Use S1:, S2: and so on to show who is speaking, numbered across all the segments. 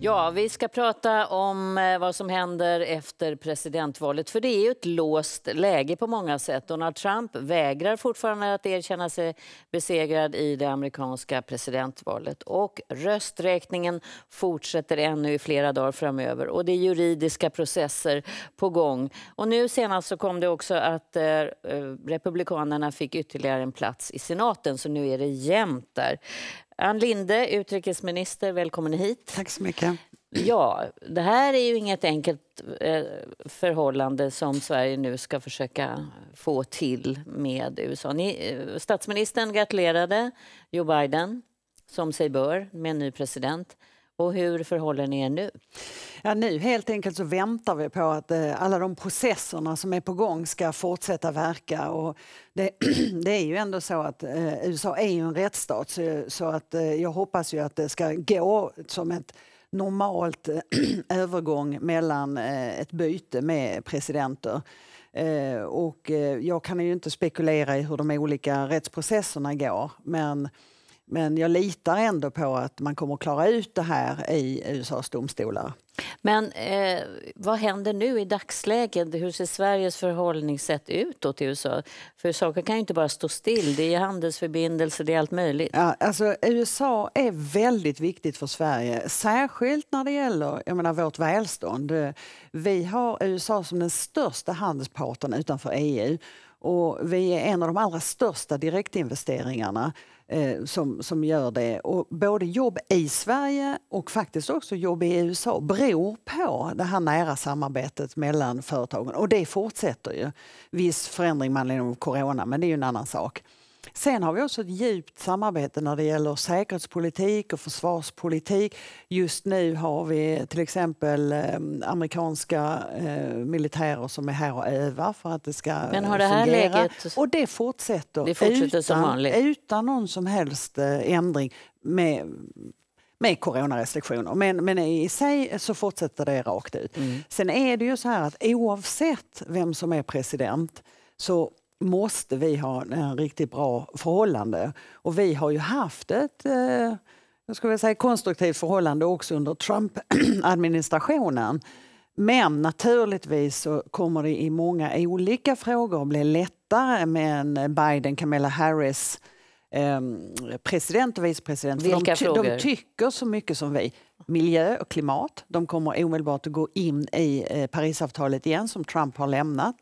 S1: Ja, vi ska prata om eh, vad som händer efter presidentvalet. För det är ju ett låst läge på många sätt. Donald Trump vägrar fortfarande att erkänna sig besegrad i det amerikanska presidentvalet. Och rösträkningen fortsätter ännu i flera dagar framöver. Och det är juridiska processer på gång. Och nu senast så kom det också att eh, eh, Republikanerna fick ytterligare en plats i senaten. Så nu är det jämnt där. Ann Linde, utrikesminister, välkommen hit. Tack så mycket. Ja, det här är ju inget enkelt eh, förhållande som Sverige nu ska försöka få till med USA. Ni, eh, statsministern gratulerade Joe Biden, som sig bör, med en ny president. Och hur förhåller ni er nu?
S2: Ja, nu helt enkelt så väntar vi på att eh, alla de processerna som är på gång ska fortsätta verka. Och det, det är ju ändå så att eh, USA är ju en rättsstat så, så att, eh, jag hoppas ju att det ska gå som ett normalt eh, övergång mellan eh, ett byte med presidenter. Eh, och jag kan ju inte spekulera i hur de olika rättsprocesserna går men men jag litar ändå på att man kommer att klara ut det här i USAs
S1: domstolar. Men eh, vad händer nu i dagsläget? Hur ser Sveriges förhållningssätt ut då till USA? För saker kan ju inte bara stå still. Det är handelsförbindelser, det är allt möjligt. Ja,
S2: alltså, USA är väldigt viktigt för Sverige, särskilt när det gäller jag menar, vårt välstånd. Vi har USA som den största handelspartnern utanför EU och vi är en av de allra största direktinvesteringarna eh, som, som gör det. Och både jobb i Sverige och faktiskt också jobb i USA beror på det här nära samarbetet mellan företagen. Och det fortsätter ju. Viss förändring med anledning av corona, men det är en annan sak. Sen har vi också ett djupt samarbete när det gäller säkerhetspolitik och försvarspolitik. Just nu har vi till exempel eh, amerikanska eh, militärer som är här och övar för att det ska eh, Men har det här fungera. Läget... Och det fortsätter, det fortsätter utan, utan någon som helst ändring med med coronarestriktioner. Men, men i sig så fortsätter det rakt ut. Mm. Sen är det ju så här att oavsett vem som är president så måste vi ha en riktigt bra förhållande. Och vi har ju haft ett eh, jag skulle säga, konstruktivt förhållande också under Trump-administrationen. Men naturligtvis så kommer det i många olika frågor att bli lättare med en Biden, Kamala Harris ehm, president och vicepresident. de, frågor? de tycker så mycket som vi. Miljö och klimat. De kommer omedelbart att gå in i eh, Parisavtalet igen som Trump har lämnat.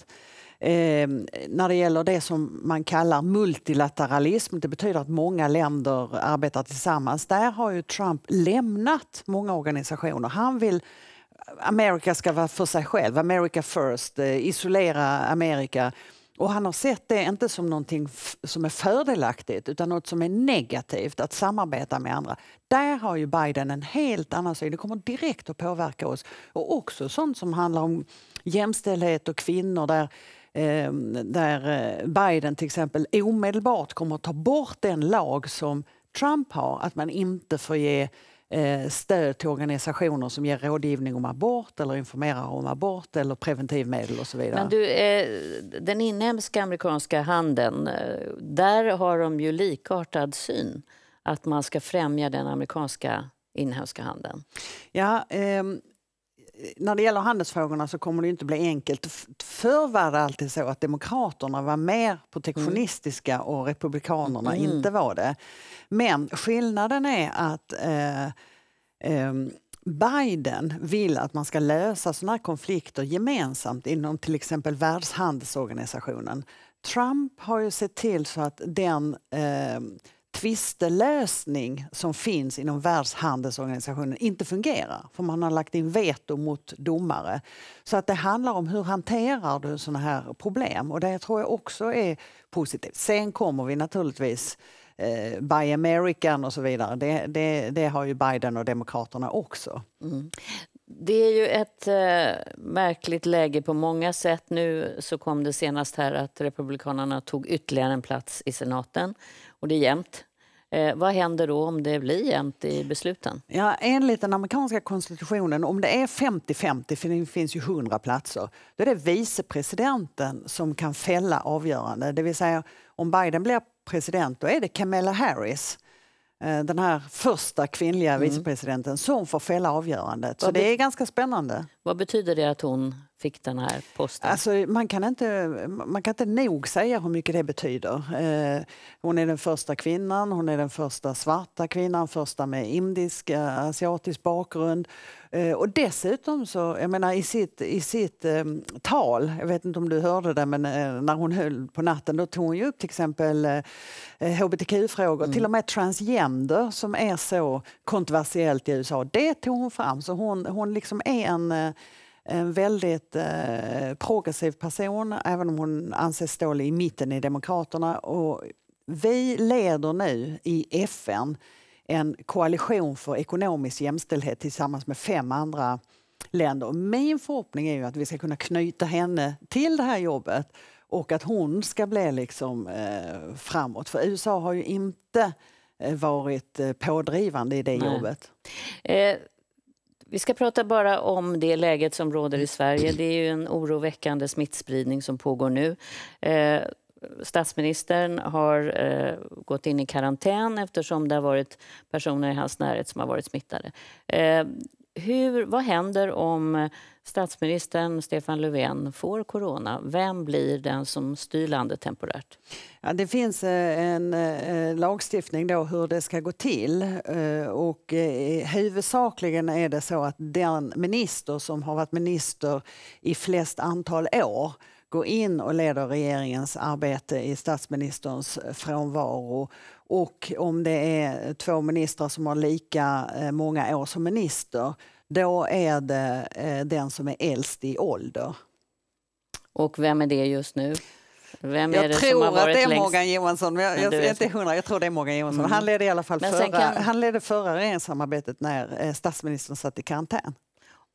S2: Ehm, när det gäller det som man kallar multilateralism. Det betyder att många länder arbetar tillsammans. Där har ju Trump lämnat många organisationer. Han vill Amerika ska vara för sig själv, America first, eh, isolera Amerika. Och han har sett det inte som någonting som är fördelaktigt utan något som är negativt, att samarbeta med andra. Där har ju Biden en helt annan syn. Det kommer direkt att påverka oss. Och också sånt som handlar om jämställdhet och kvinnor där Ehm, där eh, Biden till exempel omedelbart kommer att ta bort den lag som Trump har, att man inte får ge eh, stöd till organisationer som ger rådgivning om abort eller informerar om abort eller preventivmedel och så vidare. Men
S1: du, eh, den inhemska amerikanska handeln, där har de ju likartad syn att man ska främja den amerikanska inhemska handeln. Ja, ehm, när det gäller handelsfrågorna så kommer det inte bli enkelt. Förr var
S2: det alltid så att Demokraterna var mer protektionistiska mm. och Republikanerna mm. inte var det. Men skillnaden är att eh, eh, Biden vill att man ska lösa sådana här konflikter gemensamt inom till exempel Världshandelsorganisationen. Trump har ju sett till så att den eh, tvistelösning som finns inom Världshandelsorganisationen inte fungerar. För man har lagt in veto mot domare. Så att det handlar om hur hanterar du sådana här problem? Och det tror jag också är positivt. Sen kommer vi naturligtvis eh, Buy American och så vidare. Det, det, det har ju Biden och Demokraterna också.
S1: Mm. Det är ju ett eh, märkligt läge på många sätt. Nu så kom det senast här att Republikanerna tog ytterligare en plats i senaten och det är jämnt. Eh, vad händer då om det blir jämnt i besluten? Ja, enligt den amerikanska
S2: konstitutionen, om det är 50-50, för det finns ju 100 platser, då är det vicepresidenten som kan fälla avgörande. Det vill säga, om Biden blir president, då är det Kamala Harris eh, den här första kvinnliga mm. vicepresidenten som får fälla avgörandet. Så det är ganska spännande.
S1: Vad betyder det att hon fick den här posten? Alltså, man, kan
S2: inte, man kan inte nog säga hur mycket det betyder. Eh, hon är den första kvinnan, hon är den första svarta kvinnan, första med indisk, eh, asiatisk bakgrund. Eh, och dessutom så, jag menar i sitt, i sitt ehm, tal, jag vet inte om du hörde det, men när hon höll på natten då tog hon upp till exempel hbtq-frågor, mm. till och med transgender som är så kontroversiellt i USA. Det tog hon fram, så hon, hon liksom är en en väldigt eh, progressiv person, även om hon anses stå i mitten i Demokraterna. Och vi leder nu i FN en koalition för ekonomisk jämställdhet tillsammans med fem andra länder. Min förhoppning är att vi ska kunna knyta henne till det här jobbet och att hon ska bli liksom, eh, framåt. För USA har ju inte eh, varit eh, pådrivande i det Nej. jobbet.
S1: Eh vi ska prata bara om det läget som råder i Sverige. Det är en oroväckande smittspridning som pågår nu. Eh, statsministern har eh, gått in i karantän eftersom det har varit personer i hans närhet som har varit smittade. Eh, hur, vad händer om statsministern Stefan Löfven får corona? Vem blir den som styr landet temporärt? Ja, det finns eh, en eh,
S2: lagstiftning då hur det ska gå till. Eh, och huvudsakligen är det så att den minister som har varit minister i flest antal år gå in och leder regeringens arbete i statsministerns frånvaro. Och om det är två ministrar som har lika eh, många år som minister då är det eh, den som är äldst i ålder. Och vem är det just nu? Vem jag tror att det är Morgan Johansson. Jag, jag, jag, inte hundra, jag tror det är Morgan
S1: Johansson. Mm. Han ledde i alla fall förra, kan...
S2: han ledde förra regeringssamarbetet när eh, statsministern satt i karantän.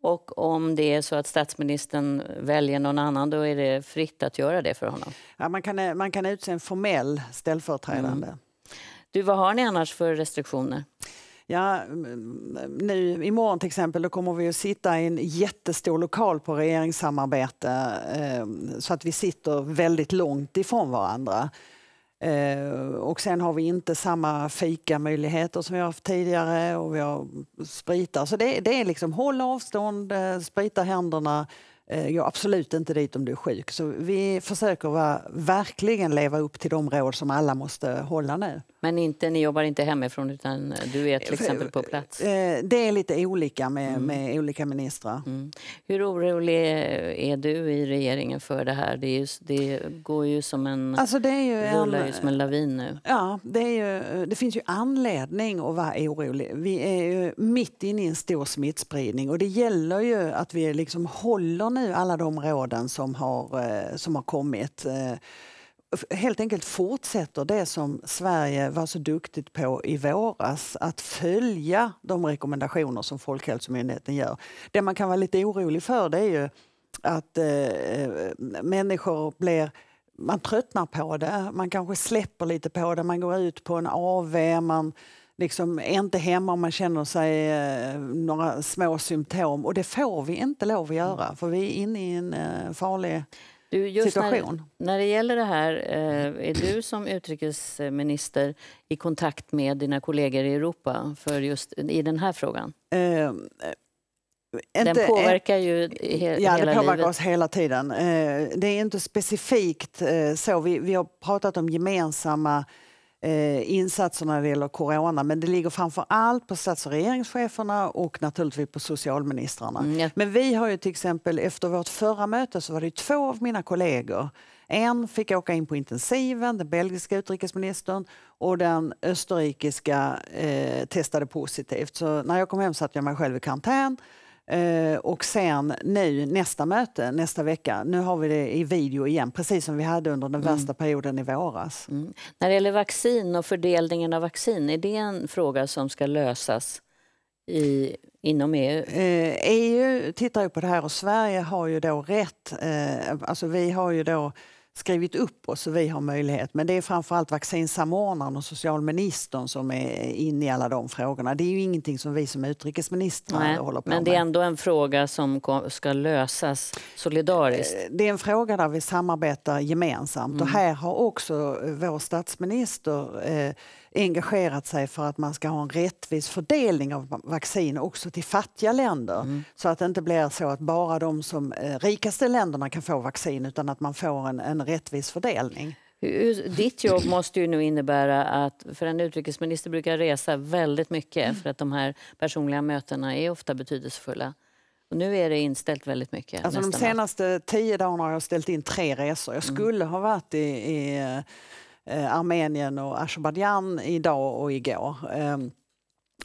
S1: Och om det är så att statsministern väljer någon annan, då är det fritt att göra det för honom? Ja, man, kan, eh, man kan utse en formell
S2: ställföreträdande. Mm.
S1: Du, vad har ni annars för restriktioner?
S2: Ja, mm, mm, nu imorgon till exempel, då kommer vi att sitta i en jättestor lokal på regeringssamarbete eh, så att vi sitter väldigt långt ifrån varandra. Eh, och sen har vi inte samma fikamöjligheter som vi har haft tidigare och vi har spritar. Så det, det är liksom håll avstånd, eh, sprita händerna. Eh, Gå absolut inte dit om du är sjuk. Så vi försöker verkligen leva upp till de råd som alla måste hålla nu.
S1: Men inte, ni jobbar inte hemifrån utan du är till eh, exempel på plats?
S2: Eh, det är lite olika med, mm.
S1: med olika ministrar. Mm. Hur orolig är du i regeringen för det här? Det, ju, det går ju som en... Alltså det är ju rullar ju som en lavin nu.
S2: Ja, det, är ju, eh, det finns ju anledning att vara orolig. Vi är ju mitt inne i en stor smittspridning och det gäller ju att vi liksom håller nu alla de råden som har, som har kommit helt enkelt fortsätter det som Sverige var så duktigt på i våras, att följa de rekommendationer som Folkhälsomyndigheten gör. Det man kan vara lite orolig för det är ju att eh, eh människor blir man tröttnar på det, man kanske släpper lite på det, man går ut på en AV, man liksom är inte hemma om man känner sig eh, några små symptom. Och det får vi inte lov att göra, för vi är inne i en eh, farlig du, just situation.
S1: När, när det gäller det här, eh, är du som utrikesminister i kontakt med dina kollegor i Europa för just i den här frågan? Uh, den påverkar ju he ja, hela det påverkar livet. oss hela tiden. Det är inte
S2: specifikt så. Vi, vi har pratat om gemensamma eh, insatser när det gäller corona. Men det ligger framför allt på stats och regeringscheferna och naturligtvis på socialministrarna. Mm, Men vi har ju till exempel efter vårt förra möte så var det två av mina kollegor en fick åka in på intensiven, den belgiska utrikesministern och den österrikiska eh, testade positivt. Så när jag kom hem satte jag mig själv i karantän Eh, och sen nu nästa möte nästa vecka, nu har vi det i video igen, precis som vi hade under den mm. värsta perioden i våras. Mm.
S1: När det gäller vaccin och fördelningen av vaccin, är det en fråga som ska lösas i inom EU? EU eh, e tittar ju på det här och Sverige har ju då rätt, eh, alltså vi har ju
S2: då skrivit upp oss och vi har möjlighet. Men det är framförallt vaccinsamordnaren och socialministern som är inne i alla de frågorna. Det är ju ingenting som vi som utrikesministrar Nej, håller på men med. Men det är
S1: ändå en fråga som ska lösas solidariskt. Eh,
S2: det är en fråga där vi samarbetar gemensamt mm. och här har också vår statsminister eh, engagerat sig för att man ska ha en rättvis fördelning av vaccin också till fattiga länder. Mm. Så att det inte blir så att bara de som, eh, rikaste länderna kan få vaccin utan att man får en, en rättvis fördelning.
S1: Ditt jobb måste ju nu innebära att, för en utrikesminister brukar resa väldigt mycket för att de här personliga mötena är ofta betydelsefulla. Och nu är det inställt väldigt mycket. Alltså de
S2: senaste tio dagarna har jag ställt in tre resor. Jag mm. skulle mm. ha varit i, i eh, Eh, Armenien och Azerbajdzjan idag och igår. Ehm,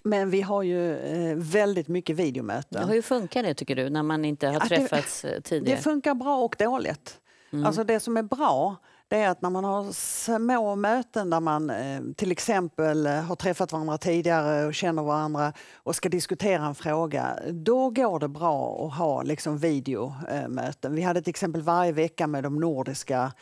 S2: men vi har ju eh, väldigt mycket videomöten. Hur
S1: funkar det tycker du, när man inte har träffats eh, det, tidigare? Det
S2: funkar bra och dåligt. Mm. Alltså det som är bra det är att när man har små möten där man till exempel har träffat varandra tidigare och känner varandra och ska diskutera en fråga, då går det bra att ha liksom videomöten. Vi hade till exempel varje vecka med de nordiska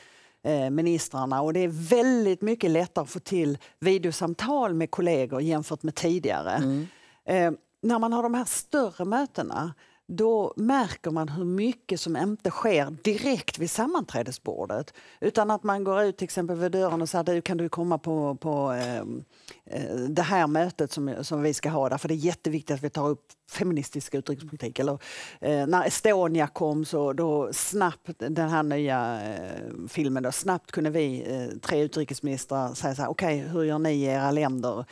S2: Eh, ministrarna och det är väldigt mycket lättare att få till videosamtal med kollegor jämfört med tidigare. Mm. Eh, när man har de här större mötena då märker man hur mycket som inte sker direkt vid sammanträdesbordet. Utan att man går ut till exempel vid dörren och säger du kan du komma på, på ehm, eh, det här mötet som, som vi ska ha där, för det är jätteviktigt att vi tar upp feministisk utrikespolitik. Eller, eh, när Estonia kom så då snabbt, den här nya eh, filmen, då, snabbt kunde vi eh, tre utrikesministrar säga så här, okej okay, hur gör ni i era länder?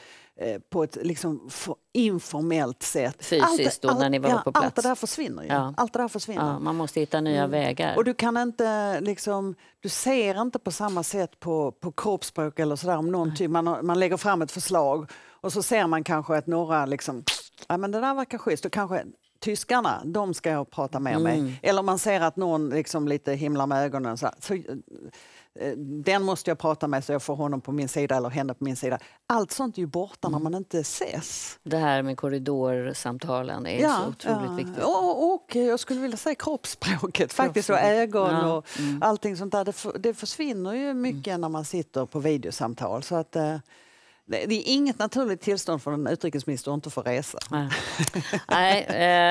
S2: Eh, på ett liksom informellt sätt. Fysiskt då, allt, när ni var ja, på plats? Allt det där
S1: försvinner ju. Ja. Allt där försvinner. Ja, man måste hitta nya mm. vägar. Och
S2: du kan inte liksom, du ser inte på samma sätt på, på kroppsspråk eller sådär om någon typ, man, man lägger fram ett förslag och så ser man kanske att några liksom, ja men det där verkar schysst och kanske tyskarna, de ska jag prata med mm. mig. Eller om man ser att någon liksom lite himlar med ögonen. Så, så, eh, den måste jag prata med så jag får honom på min sida eller henne på min sida. Allt sånt är ju borta mm. när man inte ses.
S1: Det här med korridorsamtalen är ja, så otroligt ja. viktigt. Och,
S2: och, jag skulle vilja säga kroppsspråket
S1: faktiskt och ögon ja. och mm.
S2: allting sånt där. Det, för, det försvinner ju mycket mm. när man sitter på videosamtal. Så att, eh, det är
S1: inget naturligt tillstånd för en utrikesminister att inte få resa. Nej, Nej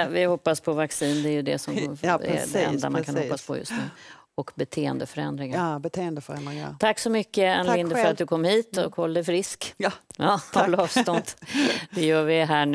S1: eh, vi hoppas på vaccin. Det är ju det som ja, precis, är det enda man precis. kan hoppas på just nu. Och beteendeförändringar. Ja, beteendeförändringar. Tack så mycket, Ann Linde, för att du kom hit. Och håll dig frisk. Ja, ja, håll avstånd. Det gör vi här nu.